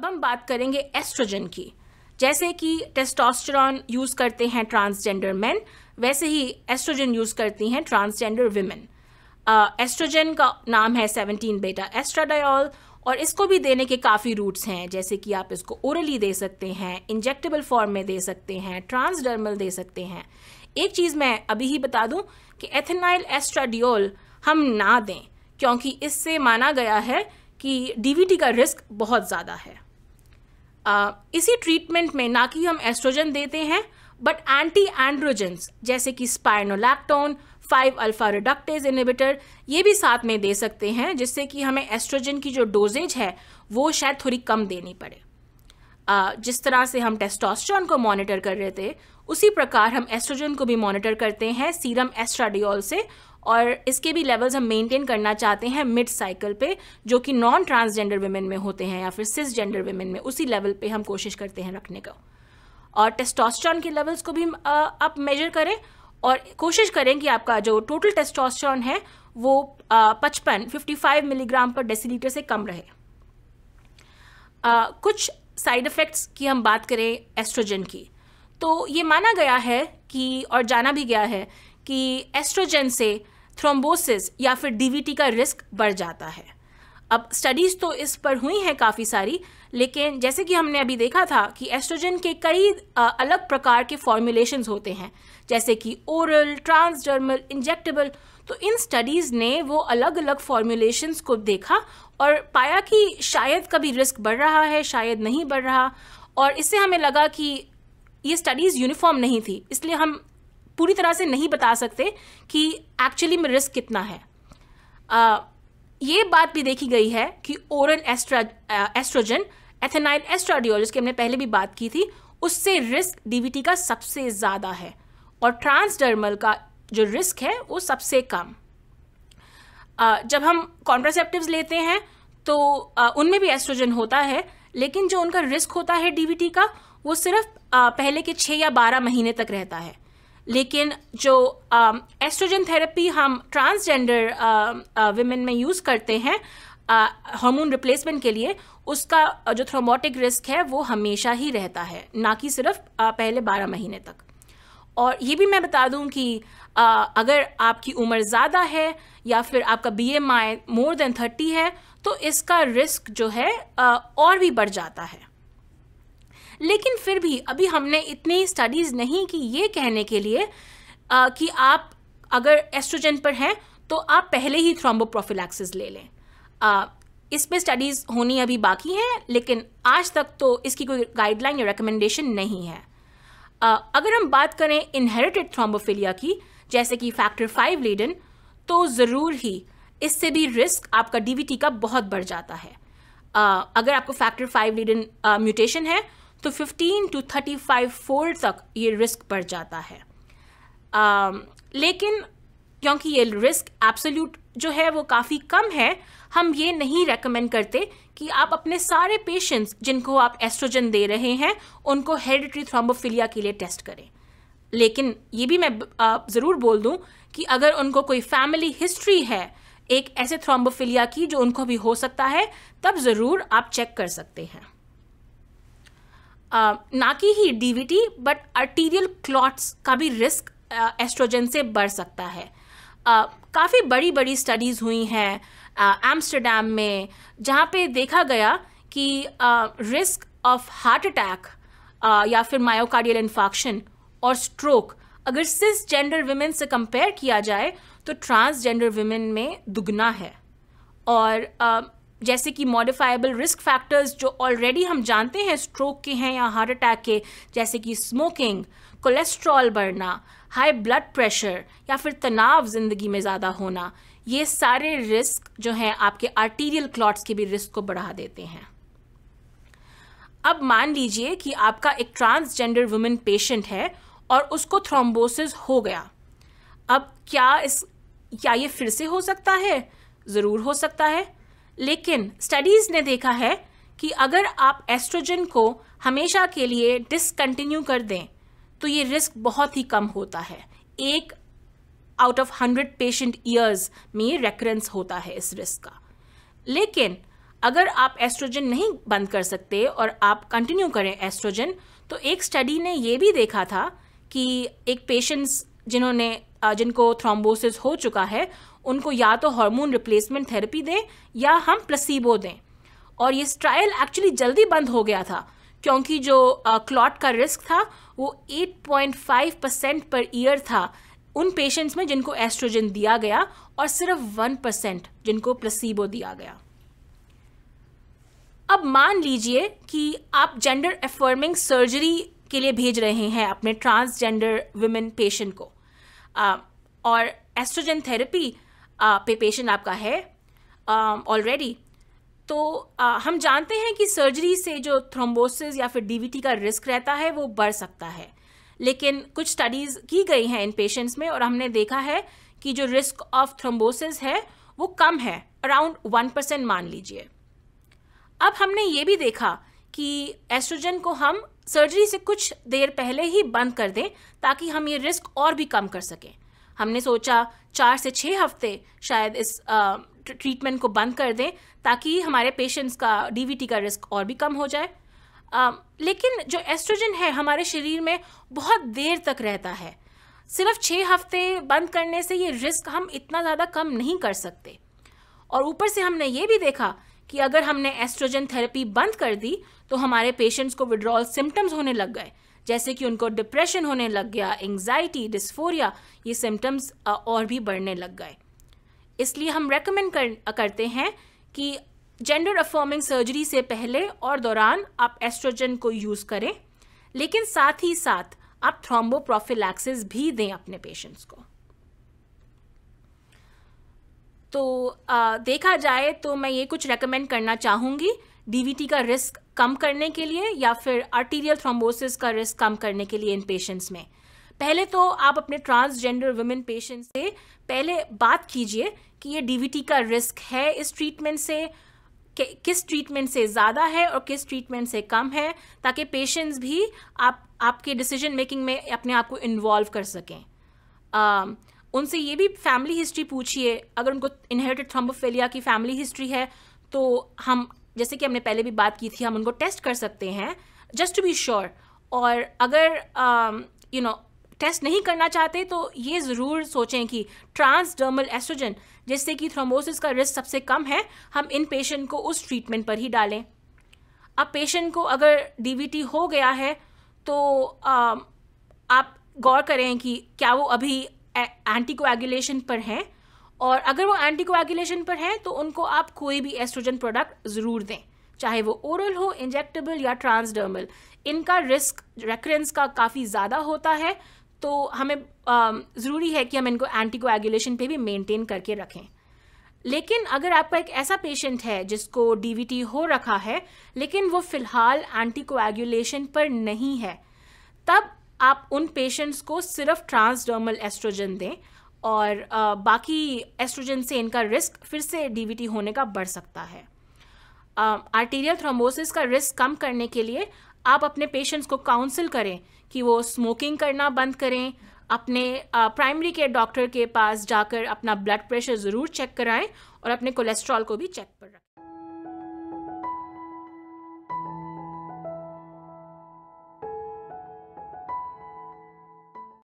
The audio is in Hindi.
अब हम बात करेंगे एस्ट्रोजन की जैसे कि टेस्टोस्टेरॉन यूज़ करते हैं ट्रांसजेंडर मैन वैसे ही एस्ट्रोजन यूज़ करती हैं ट्रांसजेंडर वीमेन एस्ट्रोजन का नाम है सेवनटीन बेटा एस्ट्राडायल और इसको भी देने के काफ़ी रूट्स हैं जैसे कि आप इसको ओरली दे सकते हैं इंजेक्टेबल फॉर्म में दे सकते हैं ट्रांसडर्मल दे सकते हैं एक चीज़ मैं अभी ही बता दूं कि एथेनाइल एस्ट्राडियोल हम ना दें क्योंकि इससे माना गया है कि डीवीटी का रिस्क बहुत ज़्यादा है इसी ट्रीटमेंट में ना कि हम एस्ट्रोजन देते हैं बट एंटी एंड्रोजेंस जैसे कि spironolactone five alpha reductase inhibitor ये भी साथ में दे सकते हैं जिससे कि हमें एस्ट्रोजन की जो डोजेज है वो शायद थोड़ी कम देनी पड़े जिस तरह से हम टेस्टोस्ट्रॉन को मॉनिटर कर रहे थे उसी प्रकार हम एस्ट्रोजन को भी मॉनिटर करते हैं सीरम एस्ट्राडियोल से और इसके भी लेवल्स हम मेंटेन करना चाहते हैं मिड साइकिल पे जो कि नॉन ट्रांसजेंडर वेमेन में होते हैं या फिर सिस जेंडर वेमेन में उसी लेवल पे हम कोशिश करते हैं रखने का और टेस्टोस्टेरॉन के लेवल्स को भी आप मेजर करें और कोशिश करें कि आपका जो टोटल टेस्टोस्ट्रॉन है वो पचपन fifty five milligram per decilitre से कम रहे आ, कुछ साइड इफ़ेक्ट्स की हम बात करें एस्ट्रोजन की तो ये माना गया है कि और जाना भी गया है कि एस्ट्रोजन से थ्रोम्बोसिस या फिर डीवीटी का रिस्क बढ़ जाता है अब स्टडीज़ तो इस पर हुई हैं काफ़ी सारी लेकिन जैसे कि हमने अभी देखा था कि एस्ट्रोजन के कई अलग प्रकार के फॉर्मुलेशंस होते हैं जैसे कि ओरल ट्रांसडर्मल इंजेक्टेबल तो इन स्टडीज़ ने वो अलग अलग फॉर्मुलेशंस को देखा और पाया कि शायद कभी रिस्क बढ़ रहा है शायद नहीं बढ़ रहा और इससे हमें लगा कि ये स्टडीज़ यूनिफॉर्म नहीं थी इसलिए हम पूरी तरह से नहीं बता सकते कि एक्चुअली में रिस्क कितना है आ, ये बात भी देखी गई है कि oral estra estrogen ethinyl estradiol जिसकी हमने पहले भी बात की थी उससे रिस्क डीवीटी का सबसे ज़्यादा है और ट्रांसडर्मल का जो रिस्क है वो सबसे कम आ, जब हम कॉन्ट्रासेप्टिव लेते हैं तो उनमें भी एस्ट्रोजन होता है लेकिन जो उनका रिस्क होता है डीवीटी का वो सिर्फ आ, पहले के छः या बारह महीने तक रहता है लेकिन जो एस्ट्रोजन um, थेरेपी हम ट्रांसजेंडर वुमेन um, uh, में यूज़ करते हैं हार्मोन uh, रिप्लेसमेंट के लिए उसका uh, जो थ्रोमोटिक रिस्क है वो हमेशा ही रहता है ना कि सिर्फ पहले बारह महीने तक और ये भी मैं बता दूं कि आ, अगर आपकी उम्र ज़्यादा है या फिर आपका B M I more than thirty है तो इसका रिस्क जो है आ, और भी बढ़ जाता है लेकिन फिर भी अभी हमने इतनी स्टडीज़ नहीं की ये कहने के लिए आ, कि आप अगर एस्ट्रोजन पर हैं तो आप पहले ही थ्रोम्बोप्रोफिलैक्सिस ले लें इस इसमें स्टडीज़ होनी अभी बाकी हैं लेकिन आज तक तो इसकी कोई गाइडलाइन या रिकमेंडेशन नहीं है आ, अगर हम बात करें इनहेरिटेड थ्रोम्बोफिलिया की जैसे कि फैक्टर फाइव लीडन तो ज़रूर ही इससे भी रिस्क आपका डीवीटी का बहुत बढ़ जाता है आ, अगर आपको फैक्टर फाइव लीडन म्यूटेशन है तो 15 टू 35 फोल्ड तक ये रिस्क बढ़ जाता है आ, लेकिन क्योंकि ये रिस्क एब्सोल्यूट जो है वो काफ़ी कम है हम ये नहीं रेकमेंड करते कि आप अपने सारे पेशेंट्स जिनको आप एस्ट्रोजन दे रहे हैं उनको हेरिडिटरी थ्रोम्बोफिलिया के लिए टेस्ट करें लेकिन ये भी मैं ज़रूर बोल दूं कि अगर उनको कोई फैमिली हिस्ट्री है एक ऐसे थ्रोम्बोफिलिया की जो उनको भी हो सकता है तब ज़रूर आप चेक कर सकते हैं Uh, ना कि ही डीवीटी बट आर्टीरियल क्लॉट्स का भी रिस्क एस्ट्रोजन uh, से बढ़ सकता है uh, काफ़ी बड़ी बड़ी स्टडीज़ हुई हैं एम्स्टरडेम में जहाँ पे देखा गया कि रिस्क ऑफ हार्ट अटैक या फिर मायोकार्डियल इन्फॉक्शन और स्ट्रोक अगर सिस जेंडर वुमेन से कंपेयर किया जाए तो ट्रांसजेंडर वुमेन में दुगना है और uh, जैसे कि मॉडिफाइबल रिस्क फैक्टर्स जो ऑलरेडी हम जानते हैं स्ट्रोक के हैं या हार्ट अटैक के जैसे कि स्मोकिंग कोलेस्ट्रॉल बढ़ना हाई ब्लड प्रेशर या फिर तनाव ज़िंदगी में ज़्यादा होना ये सारे रिस्क जो हैं आपके आर्टीरियल क्लॉट्स के भी रिस्क को बढ़ा देते हैं अब मान लीजिए कि आपका एक ट्रांसजेंडर वुमेन पेशेंट है और उसको थ्रोम्बोसिस हो गया अब क्या इस क्या ये फिर से हो सकता है ज़रूर हो सकता है लेकिन स्टडीज़ ने देखा है कि अगर आप एस्ट्रोजन को हमेशा के लिए डिसकंटिन्यू कर दें तो ये रिस्क बहुत ही कम होता है एक out of hundred patient years में रेकरेंस होता है इस रिस्क का लेकिन अगर आप एस्ट्रोजन नहीं बंद कर सकते और आप कंटिन्यू करें एस्ट्रोजन तो एक स्टडी ने ये भी देखा था कि एक पेशेंट्स जिन्होंने जिनको थ्रोम्बोसिस हो चुका है उनको या तो हार्मोन रिप्लेसमेंट थेरेपी दें या हम प्लसीबो दें और ये ट्रायल एक्चुअली जल्दी बंद हो गया था क्योंकि जो क्लॉट का रिस्क था वो 8.5 परसेंट पर ईयर था उन पेशेंट्स में जिनको एस्ट्रोजन दिया गया और सिर्फ 1 परसेंट जिनको प्लसीबो दिया गया अब मान लीजिए कि आप जेंडर एफर्मिंग सर्जरी के लिए भेज रहे हैं अपने ट्रांसजेंडर वुमेन पेशेंट को और एस्ट्रोजन थेरेपी पे पेशेंट आपका है ऑलरेडी तो हम जानते हैं कि सर्जरी से जो थ्रोम्बोसिस या फिर डीवीटी का रिस्क रहता है वो बढ़ सकता है लेकिन कुछ स्टडीज़ की गई हैं इन पेशेंट्स में और हमने देखा है कि जो रिस्क ऑफ थ्रोम्बोसिस है वो कम है अराउंड वन परसेंट मान लीजिए अब हमने ये भी देखा कि एस्ट्रोजन को हम सर्जरी से कुछ देर पहले ही बंद कर दें ताकि हम ये रिस्क और भी कम कर सकें हमने सोचा चार से छः हफ्ते शायद इस ट्रीटमेंट को बंद कर दें ताकि हमारे पेशेंट्स का डी का रिस्क और भी कम हो जाए आ, लेकिन जो एस्ट्रोजन है हमारे शरीर में बहुत देर तक रहता है सिर्फ छः हफ्ते बंद करने से ये रिस्क हम इतना ज़्यादा कम नहीं कर सकते और ऊपर से हमने ये भी देखा कि अगर हमने एस्ट्रोजन थेरेपी बंद कर दी तो हमारे पेशेंट्स को विड्रॉल सिम्टम्स होने लग गए जैसे कि उनको डिप्रेशन होने लग गया एंग्जाइटी डिस्फोरिया ये सिम्टम्स और भी बढ़ने लग गए इसलिए हम रेकमेंड कर, करते हैं कि जेंडर अफॉर्मिंग सर्जरी से पहले और दौरान आप एस्ट्रोजन को यूज़ करें लेकिन साथ ही साथ आप थ्रोम्बोप्रोफिलैक्सिस भी दें अपने पेशेंट्स को तो आ, देखा जाए तो मैं ये कुछ रेकमेंड करना चाहूँगी डीवीटी का रिस्क कम करने के लिए या फिर आर्टीरियल थ्रोम्बोसिस का रिस्क कम करने के लिए इन पेशेंट्स में पहले तो आप अपने ट्रांसजेंडर वुमेन पेशेंट से पहले बात कीजिए कि ये डीवीटी का रिस्क है इस ट्रीटमेंट से किस ट्रीटमेंट से ज़्यादा है और किस ट्रीटमेंट से कम है ताकि पेशेंट्स भी आप आपके डिसीजन मेकिंग में अपने आप को इन्वॉल्व कर सकें उनसे ये भी फैमिली हिस्ट्री पूछिए अगर उनको इनहेरिटेड थ्रोम्बोफेलिया की फैमिली हिस्ट्री है तो हम जैसे कि हमने पहले भी बात की थी हम उनको टेस्ट कर सकते हैं जस्ट टू बी श्योर और अगर यू नो टेस्ट नहीं करना चाहते तो ये ज़रूर सोचें कि ट्रांसडर्मल एस्ट्रोजन जिससे कि थ्रोमोसिस का रिस्क सबसे कम है हम इन पेशेंट को उस ट्रीटमेंट पर ही डालें अब पेशेंट को अगर डीवीटी हो गया है तो आ, um, आप गौर करें कि क्या वो अभी एंटी पर हैं और अगर वो एंटी पर हैं तो उनको आप कोई भी एस्ट्रोजन प्रोडक्ट ज़रूर दें चाहे वो ओरल हो इंजेक्टेबल या ट्रांसडर्मल इनका रिस्क रेकरेंस का काफ़ी ज़्यादा होता है तो हमें ज़रूरी है कि हम इनको एंटी पे भी मेंटेन करके रखें लेकिन अगर आपका एक ऐसा पेशेंट है जिसको डी हो रखा है लेकिन वो फ़िलहाल एंटी पर नहीं है तब आप उन पेशेंट्स को सिर्फ ट्रांसडर्मल एस्ट्रोजन दें और आ, बाकी एस्ट्रोजन से इनका रिस्क फिर से डीवीटी होने का बढ़ सकता है आर्टीरियल थ्रोम्बोसिस का रिस्क कम करने के लिए आप अपने पेशेंट्स को काउंसिल करें कि वो स्मोकिंग करना बंद करें अपने प्राइमरी केयर डॉक्टर के पास जाकर अपना ब्लड प्रेशर ज़रूर चेक कराएं और अपने कोलेस्ट्रॉल को भी चेक कराएं